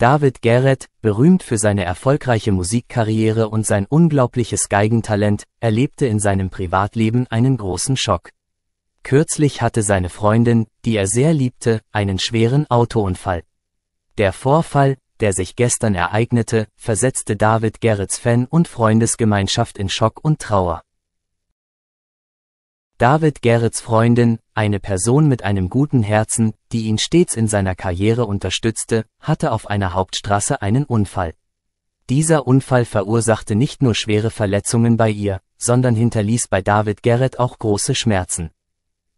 David Garrett, berühmt für seine erfolgreiche Musikkarriere und sein unglaubliches Geigentalent, erlebte in seinem Privatleben einen großen Schock. Kürzlich hatte seine Freundin, die er sehr liebte, einen schweren Autounfall. Der Vorfall, der sich gestern ereignete, versetzte David Garretts Fan- und Freundesgemeinschaft in Schock und Trauer. David Gerrits Freundin, eine Person mit einem guten Herzen, die ihn stets in seiner Karriere unterstützte, hatte auf einer Hauptstraße einen Unfall. Dieser Unfall verursachte nicht nur schwere Verletzungen bei ihr, sondern hinterließ bei David Gerrett auch große Schmerzen.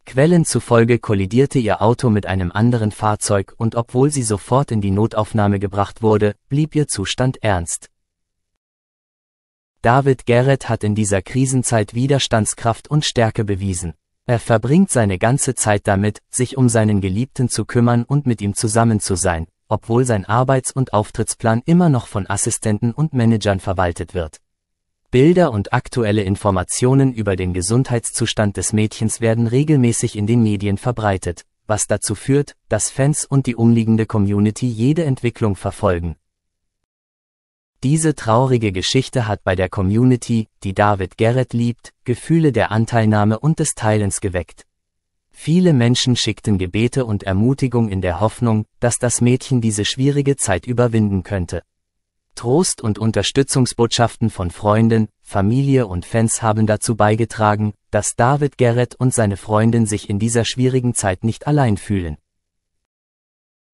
Quellen zufolge kollidierte ihr Auto mit einem anderen Fahrzeug und obwohl sie sofort in die Notaufnahme gebracht wurde, blieb ihr Zustand ernst. David Garrett hat in dieser Krisenzeit Widerstandskraft und Stärke bewiesen. Er verbringt seine ganze Zeit damit, sich um seinen Geliebten zu kümmern und mit ihm zusammen zu sein, obwohl sein Arbeits- und Auftrittsplan immer noch von Assistenten und Managern verwaltet wird. Bilder und aktuelle Informationen über den Gesundheitszustand des Mädchens werden regelmäßig in den Medien verbreitet, was dazu führt, dass Fans und die umliegende Community jede Entwicklung verfolgen, diese traurige Geschichte hat bei der Community, die David Garrett liebt, Gefühle der Anteilnahme und des Teilens geweckt. Viele Menschen schickten Gebete und Ermutigung in der Hoffnung, dass das Mädchen diese schwierige Zeit überwinden könnte. Trost und Unterstützungsbotschaften von Freunden, Familie und Fans haben dazu beigetragen, dass David Garrett und seine Freundin sich in dieser schwierigen Zeit nicht allein fühlen.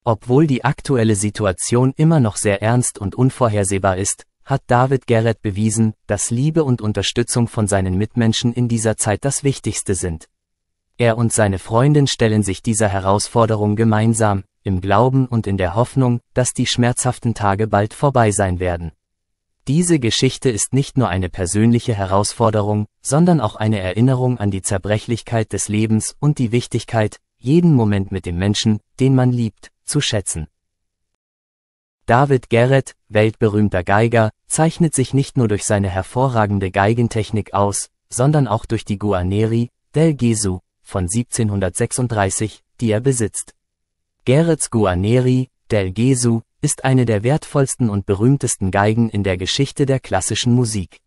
Obwohl die aktuelle Situation immer noch sehr ernst und unvorhersehbar ist, hat David Garrett bewiesen, dass Liebe und Unterstützung von seinen Mitmenschen in dieser Zeit das Wichtigste sind. Er und seine Freundin stellen sich dieser Herausforderung gemeinsam, im Glauben und in der Hoffnung, dass die schmerzhaften Tage bald vorbei sein werden. Diese Geschichte ist nicht nur eine persönliche Herausforderung, sondern auch eine Erinnerung an die Zerbrechlichkeit des Lebens und die Wichtigkeit, jeden Moment mit dem Menschen, den man liebt, zu schätzen. David Garrett, weltberühmter Geiger, zeichnet sich nicht nur durch seine hervorragende Geigentechnik aus, sondern auch durch die Guaneri del Gesu von 1736, die er besitzt. Garretts Guaneri del Gesu ist eine der wertvollsten und berühmtesten Geigen in der Geschichte der klassischen Musik.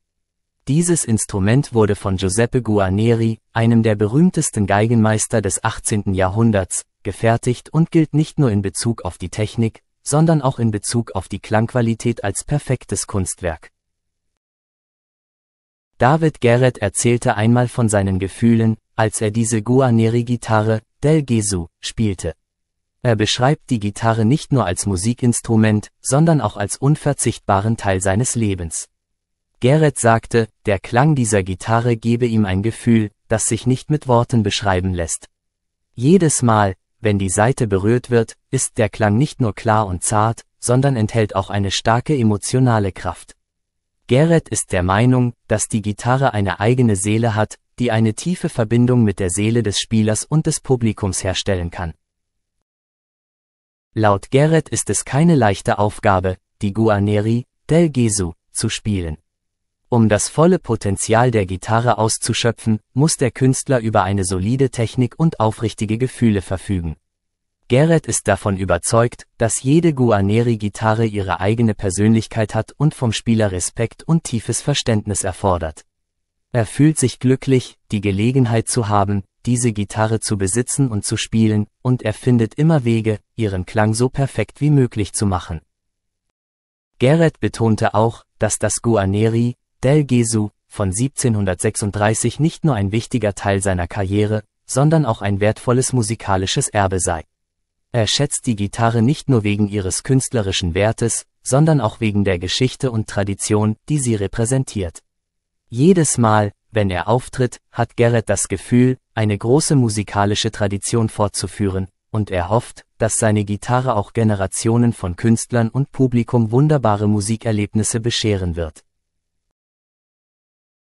Dieses Instrument wurde von Giuseppe Guaneri, einem der berühmtesten Geigenmeister des 18. Jahrhunderts, gefertigt und gilt nicht nur in Bezug auf die Technik, sondern auch in Bezug auf die Klangqualität als perfektes Kunstwerk. David Garrett erzählte einmal von seinen Gefühlen, als er diese guaneri gitarre Del Gesu, spielte. Er beschreibt die Gitarre nicht nur als Musikinstrument, sondern auch als unverzichtbaren Teil seines Lebens. Garrett sagte, der Klang dieser Gitarre gebe ihm ein Gefühl, das sich nicht mit Worten beschreiben lässt. Jedes Mal, wenn die Saite berührt wird, ist der Klang nicht nur klar und zart, sondern enthält auch eine starke emotionale Kraft. Gerrit ist der Meinung, dass die Gitarre eine eigene Seele hat, die eine tiefe Verbindung mit der Seele des Spielers und des Publikums herstellen kann. Laut Gerrit ist es keine leichte Aufgabe, die Guaneri, del Gesu, zu spielen. Um das volle Potenzial der Gitarre auszuschöpfen, muss der Künstler über eine solide Technik und aufrichtige Gefühle verfügen. Gerrit ist davon überzeugt, dass jede guaneri gitarre ihre eigene Persönlichkeit hat und vom Spieler Respekt und tiefes Verständnis erfordert. Er fühlt sich glücklich, die Gelegenheit zu haben, diese Gitarre zu besitzen und zu spielen, und er findet immer Wege, ihren Klang so perfekt wie möglich zu machen. Gerrit betonte auch, dass das Guaneri, Del Gesu, von 1736 nicht nur ein wichtiger Teil seiner Karriere, sondern auch ein wertvolles musikalisches Erbe sei. Er schätzt die Gitarre nicht nur wegen ihres künstlerischen Wertes, sondern auch wegen der Geschichte und Tradition, die sie repräsentiert. Jedes Mal, wenn er auftritt, hat Gerrit das Gefühl, eine große musikalische Tradition fortzuführen, und er hofft, dass seine Gitarre auch Generationen von Künstlern und Publikum wunderbare Musikerlebnisse bescheren wird.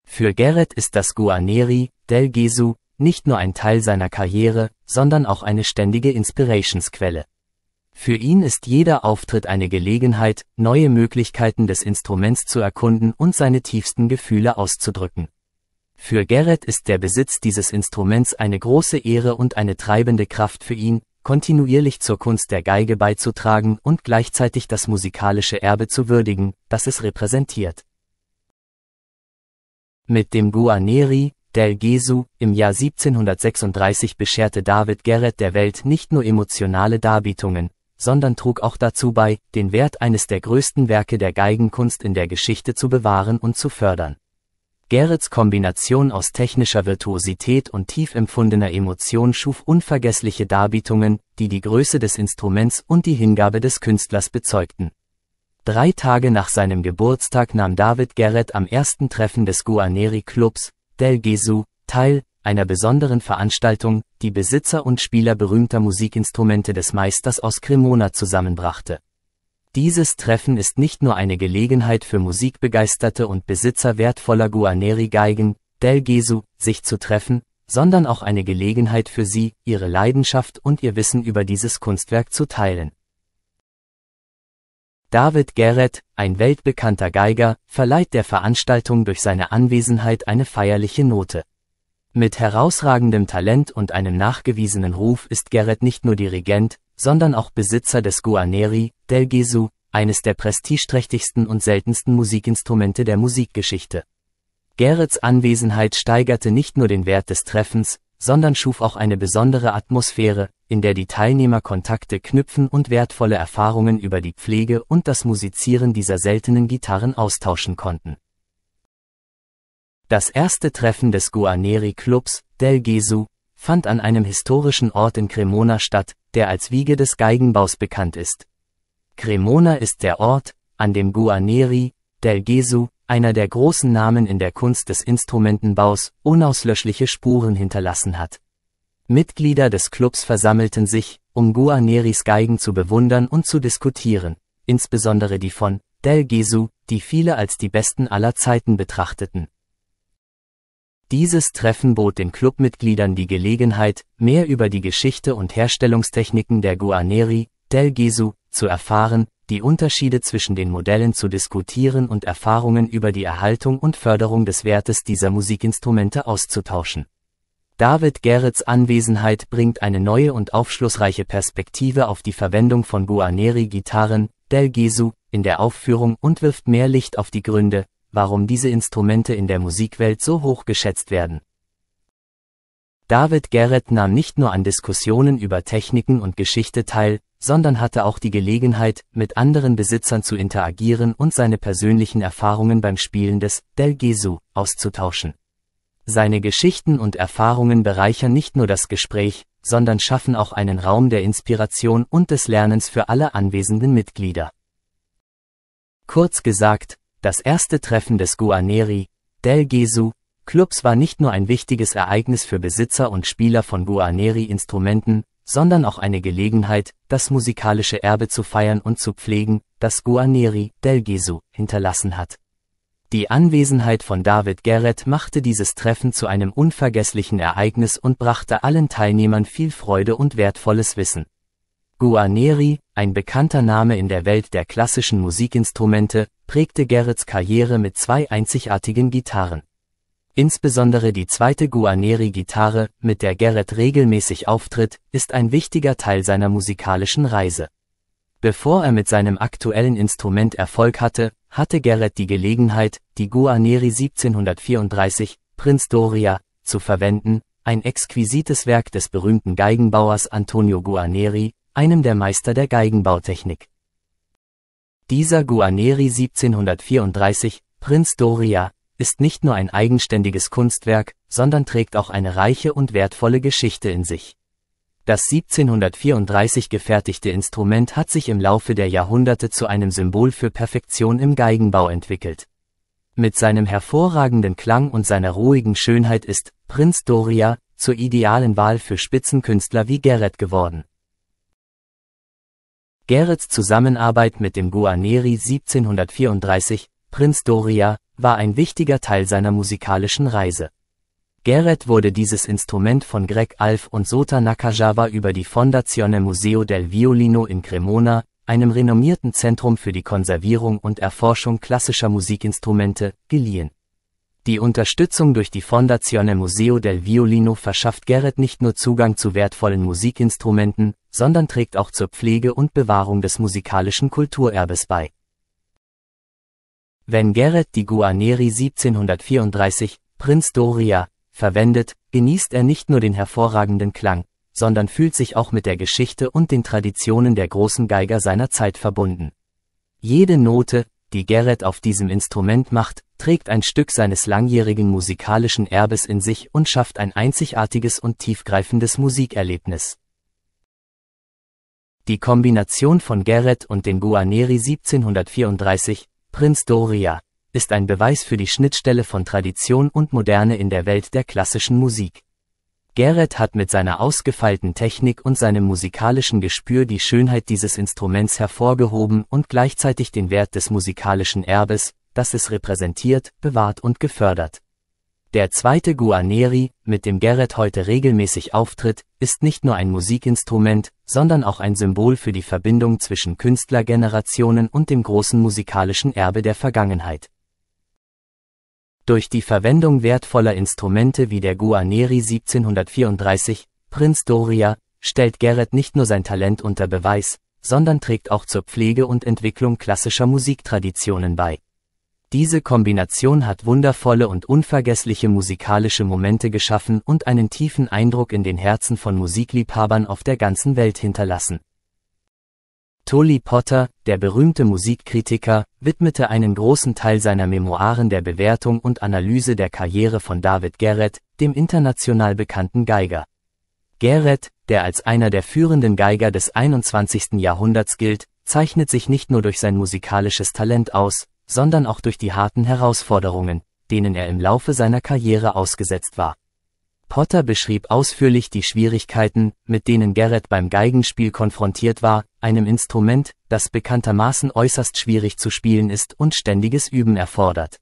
Für Gerrit ist das Guaneri del Gesu nicht nur ein Teil seiner Karriere, sondern auch eine ständige Inspirationsquelle. Für ihn ist jeder Auftritt eine Gelegenheit, neue Möglichkeiten des Instruments zu erkunden und seine tiefsten Gefühle auszudrücken. Für Gerrit ist der Besitz dieses Instruments eine große Ehre und eine treibende Kraft für ihn, kontinuierlich zur Kunst der Geige beizutragen und gleichzeitig das musikalische Erbe zu würdigen, das es repräsentiert. Mit dem Guaneri del Gesu im Jahr 1736 bescherte David Gerrett der Welt nicht nur emotionale Darbietungen, sondern trug auch dazu bei, den Wert eines der größten Werke der Geigenkunst in der Geschichte zu bewahren und zu fördern. Gerrits Kombination aus technischer Virtuosität und tief empfundener Emotion schuf unvergessliche Darbietungen, die die Größe des Instruments und die Hingabe des Künstlers bezeugten. Drei Tage nach seinem Geburtstag nahm David Garrett am ersten Treffen des Guaneri Clubs, Del Gesu, teil, einer besonderen Veranstaltung, die Besitzer und Spieler berühmter Musikinstrumente des Meisters aus Cremona zusammenbrachte. Dieses Treffen ist nicht nur eine Gelegenheit für Musikbegeisterte und Besitzer wertvoller Guaneri geigen Del Gesu, sich zu treffen, sondern auch eine Gelegenheit für sie, ihre Leidenschaft und ihr Wissen über dieses Kunstwerk zu teilen. David Garrett, ein weltbekannter Geiger, verleiht der Veranstaltung durch seine Anwesenheit eine feierliche Note. Mit herausragendem Talent und einem nachgewiesenen Ruf ist Garrett nicht nur Dirigent, sondern auch Besitzer des Guaneri, del Gesu, eines der prestigeträchtigsten und seltensten Musikinstrumente der Musikgeschichte. Garretts Anwesenheit steigerte nicht nur den Wert des Treffens, sondern schuf auch eine besondere Atmosphäre, in der die Teilnehmer Kontakte knüpfen und wertvolle Erfahrungen über die Pflege und das Musizieren dieser seltenen Gitarren austauschen konnten. Das erste Treffen des Guaneri Clubs, Del Gesu, fand an einem historischen Ort in Cremona statt, der als Wiege des Geigenbaus bekannt ist. Cremona ist der Ort, an dem Guaneri, Del Gesu, einer der großen Namen in der Kunst des Instrumentenbaus, unauslöschliche Spuren hinterlassen hat. Mitglieder des Clubs versammelten sich, um Guarneris Geigen zu bewundern und zu diskutieren, insbesondere die von Del Gesu, die viele als die besten aller Zeiten betrachteten. Dieses Treffen bot den Clubmitgliedern die Gelegenheit, mehr über die Geschichte und Herstellungstechniken der Guarneri, Modell GESU, zu erfahren, die Unterschiede zwischen den Modellen zu diskutieren und Erfahrungen über die Erhaltung und Förderung des Wertes dieser Musikinstrumente auszutauschen. David Gerrits Anwesenheit bringt eine neue und aufschlussreiche Perspektive auf die Verwendung von Guarneri-Gitarren, Del Gesu, in der Aufführung und wirft mehr Licht auf die Gründe, warum diese Instrumente in der Musikwelt so hoch geschätzt werden. David Garrett nahm nicht nur an Diskussionen über Techniken und Geschichte teil, sondern hatte auch die Gelegenheit, mit anderen Besitzern zu interagieren und seine persönlichen Erfahrungen beim Spielen des Del Gesu auszutauschen. Seine Geschichten und Erfahrungen bereichern nicht nur das Gespräch, sondern schaffen auch einen Raum der Inspiration und des Lernens für alle anwesenden Mitglieder. Kurz gesagt, das erste Treffen des Guaneri, Del Gesu, Clubs war nicht nur ein wichtiges Ereignis für Besitzer und Spieler von Guarneri-Instrumenten, sondern auch eine Gelegenheit, das musikalische Erbe zu feiern und zu pflegen, das Guarneri, del Gesu, hinterlassen hat. Die Anwesenheit von David Garrett machte dieses Treffen zu einem unvergesslichen Ereignis und brachte allen Teilnehmern viel Freude und wertvolles Wissen. Guarneri, ein bekannter Name in der Welt der klassischen Musikinstrumente, prägte Garretts Karriere mit zwei einzigartigen Gitarren. Insbesondere die zweite guaneri gitarre mit der Gerrit regelmäßig auftritt, ist ein wichtiger Teil seiner musikalischen Reise. Bevor er mit seinem aktuellen Instrument Erfolg hatte, hatte Gerrit die Gelegenheit, die Guaneri 1734, Prinz Doria, zu verwenden, ein exquisites Werk des berühmten Geigenbauers Antonio Guaneri, einem der Meister der Geigenbautechnik. Dieser Guaneri 1734, Prinz Doria, ist nicht nur ein eigenständiges Kunstwerk, sondern trägt auch eine reiche und wertvolle Geschichte in sich. Das 1734 gefertigte Instrument hat sich im Laufe der Jahrhunderte zu einem Symbol für Perfektion im Geigenbau entwickelt. Mit seinem hervorragenden Klang und seiner ruhigen Schönheit ist Prinz Doria zur idealen Wahl für Spitzenkünstler wie Gerrit geworden. Gerrits Zusammenarbeit mit dem Guaneri 1734 Prinz Doria, war ein wichtiger Teil seiner musikalischen Reise. Gerrit wurde dieses Instrument von Greg Alf und Sota Nakajava über die Fondazione Museo del Violino in Cremona, einem renommierten Zentrum für die Konservierung und Erforschung klassischer Musikinstrumente, geliehen. Die Unterstützung durch die Fondazione Museo del Violino verschafft Gerrit nicht nur Zugang zu wertvollen Musikinstrumenten, sondern trägt auch zur Pflege und Bewahrung des musikalischen Kulturerbes bei. Wenn Gerrit die Guarneri 1734, Prinz Doria, verwendet, genießt er nicht nur den hervorragenden Klang, sondern fühlt sich auch mit der Geschichte und den Traditionen der großen Geiger seiner Zeit verbunden. Jede Note, die Gerrit auf diesem Instrument macht, trägt ein Stück seines langjährigen musikalischen Erbes in sich und schafft ein einzigartiges und tiefgreifendes Musikerlebnis. Die Kombination von Gerrit und den Guarneri 1734, Prinz Doria, ist ein Beweis für die Schnittstelle von Tradition und Moderne in der Welt der klassischen Musik. Gerrit hat mit seiner ausgefeilten Technik und seinem musikalischen Gespür die Schönheit dieses Instruments hervorgehoben und gleichzeitig den Wert des musikalischen Erbes, das es repräsentiert, bewahrt und gefördert. Der zweite Guaneri, mit dem Gerrit heute regelmäßig auftritt, ist nicht nur ein Musikinstrument, sondern auch ein Symbol für die Verbindung zwischen Künstlergenerationen und dem großen musikalischen Erbe der Vergangenheit. Durch die Verwendung wertvoller Instrumente wie der Guaneri 1734, Prinz Doria, stellt Gerrit nicht nur sein Talent unter Beweis, sondern trägt auch zur Pflege und Entwicklung klassischer Musiktraditionen bei. Diese Kombination hat wundervolle und unvergessliche musikalische Momente geschaffen und einen tiefen Eindruck in den Herzen von Musikliebhabern auf der ganzen Welt hinterlassen. Tolly Potter, der berühmte Musikkritiker, widmete einen großen Teil seiner Memoiren der Bewertung und Analyse der Karriere von David Garrett, dem international bekannten Geiger. Garrett, der als einer der führenden Geiger des 21. Jahrhunderts gilt, zeichnet sich nicht nur durch sein musikalisches Talent aus, sondern auch durch die harten Herausforderungen, denen er im Laufe seiner Karriere ausgesetzt war. Potter beschrieb ausführlich die Schwierigkeiten, mit denen Garrett beim Geigenspiel konfrontiert war, einem Instrument, das bekanntermaßen äußerst schwierig zu spielen ist und ständiges Üben erfordert.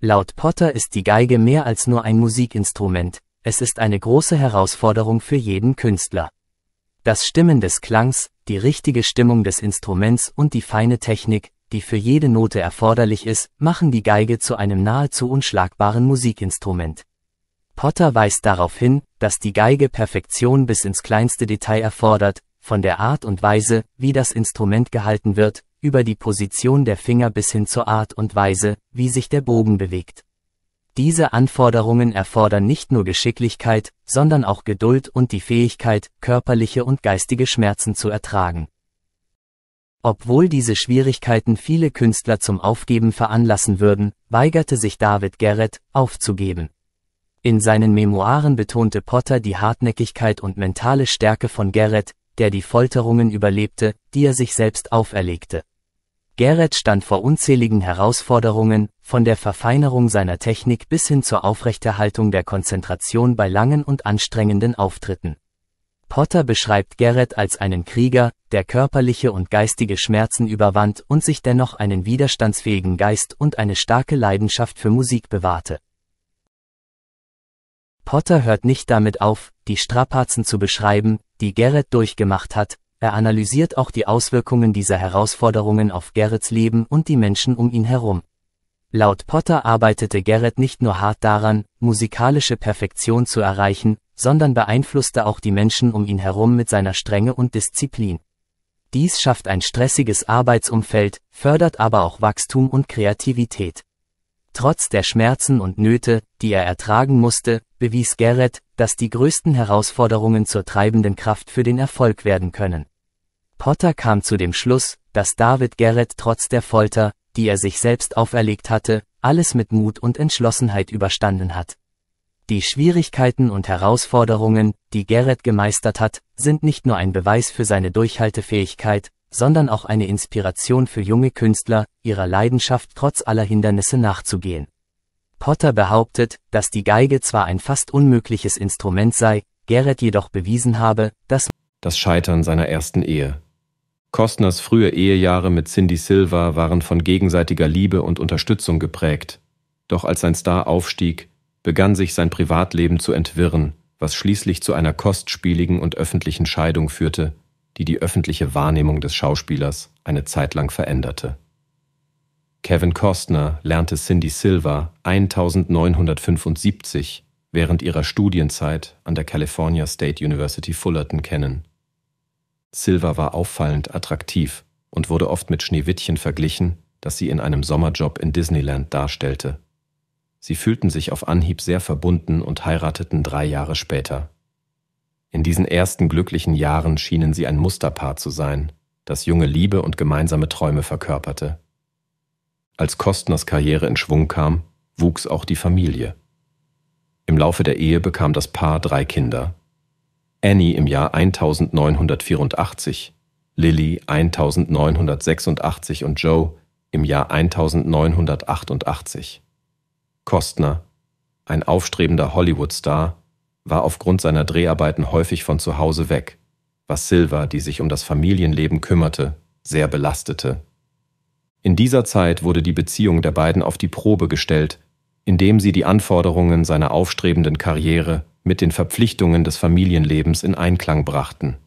Laut Potter ist die Geige mehr als nur ein Musikinstrument, es ist eine große Herausforderung für jeden Künstler. Das Stimmen des Klangs, die richtige Stimmung des Instruments und die feine Technik, die für jede Note erforderlich ist, machen die Geige zu einem nahezu unschlagbaren Musikinstrument. Potter weist darauf hin, dass die Geige Perfektion bis ins kleinste Detail erfordert, von der Art und Weise, wie das Instrument gehalten wird, über die Position der Finger bis hin zur Art und Weise, wie sich der Bogen bewegt. Diese Anforderungen erfordern nicht nur Geschicklichkeit, sondern auch Geduld und die Fähigkeit, körperliche und geistige Schmerzen zu ertragen. Obwohl diese Schwierigkeiten viele Künstler zum Aufgeben veranlassen würden, weigerte sich David Garrett, aufzugeben. In seinen Memoiren betonte Potter die Hartnäckigkeit und mentale Stärke von Garrett, der die Folterungen überlebte, die er sich selbst auferlegte. Gerrit stand vor unzähligen Herausforderungen, von der Verfeinerung seiner Technik bis hin zur Aufrechterhaltung der Konzentration bei langen und anstrengenden Auftritten. Potter beschreibt Gerrit als einen Krieger, der körperliche und geistige Schmerzen überwand und sich dennoch einen widerstandsfähigen Geist und eine starke Leidenschaft für Musik bewahrte. Potter hört nicht damit auf, die Strapazen zu beschreiben, die Gerrit durchgemacht hat, er analysiert auch die Auswirkungen dieser Herausforderungen auf Gerrits Leben und die Menschen um ihn herum. Laut Potter arbeitete Garrett nicht nur hart daran, musikalische Perfektion zu erreichen, sondern beeinflusste auch die Menschen um ihn herum mit seiner Strenge und Disziplin. Dies schafft ein stressiges Arbeitsumfeld, fördert aber auch Wachstum und Kreativität. Trotz der Schmerzen und Nöte, die er ertragen musste, bewies Garrett, dass die größten Herausforderungen zur treibenden Kraft für den Erfolg werden können. Potter kam zu dem Schluss, dass David Garrett trotz der Folter, die er sich selbst auferlegt hatte, alles mit Mut und Entschlossenheit überstanden hat. Die Schwierigkeiten und Herausforderungen, die Garrett gemeistert hat, sind nicht nur ein Beweis für seine Durchhaltefähigkeit, sondern auch eine Inspiration für junge Künstler, ihrer Leidenschaft trotz aller Hindernisse nachzugehen. Potter behauptet, dass die Geige zwar ein fast unmögliches Instrument sei, Garrett jedoch bewiesen habe, dass das Scheitern seiner ersten Ehe Costners frühe Ehejahre mit Cindy Silva waren von gegenseitiger Liebe und Unterstützung geprägt. Doch als sein Star aufstieg, begann sich sein Privatleben zu entwirren, was schließlich zu einer kostspieligen und öffentlichen Scheidung führte, die die öffentliche Wahrnehmung des Schauspielers eine Zeit lang veränderte. Kevin Costner lernte Cindy Silva 1975 während ihrer Studienzeit an der California State University Fullerton kennen. Silva war auffallend attraktiv und wurde oft mit Schneewittchen verglichen, das sie in einem Sommerjob in Disneyland darstellte. Sie fühlten sich auf Anhieb sehr verbunden und heirateten drei Jahre später. In diesen ersten glücklichen Jahren schienen sie ein Musterpaar zu sein, das junge Liebe und gemeinsame Träume verkörperte. Als Kostners Karriere in Schwung kam, wuchs auch die Familie. Im Laufe der Ehe bekam das Paar drei Kinder, Annie im Jahr 1984, Lilly 1986 und Joe im Jahr 1988. Kostner, ein aufstrebender Hollywood-Star, war aufgrund seiner Dreharbeiten häufig von zu Hause weg, was Silva, die sich um das Familienleben kümmerte, sehr belastete. In dieser Zeit wurde die Beziehung der beiden auf die Probe gestellt, indem sie die Anforderungen seiner aufstrebenden Karriere mit den Verpflichtungen des Familienlebens in Einklang brachten.